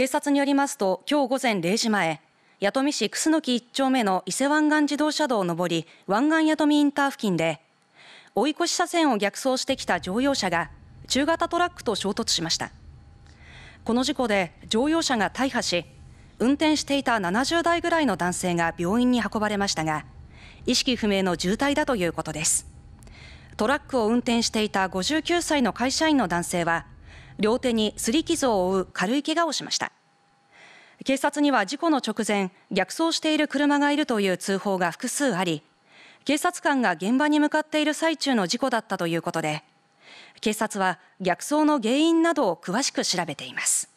警察によりますと今日午前0時前弥富市楠木1丁目の伊勢湾岸自動車道上り湾岸弥富インター付近で追い越し車線を逆走してきた乗用車が中型トラックと衝突しましたこの事故で乗用車が大破し運転していた70代ぐらいの男性が病院に運ばれましたが意識不明の重体だということですトラックを運転していた59歳の会社員の男性は両手に擦り傷を負う軽い怪我をしました警察には事故の直前逆走している車がいるという通報が複数あり警察官が現場に向かっている最中の事故だったということで警察は逆走の原因などを詳しく調べています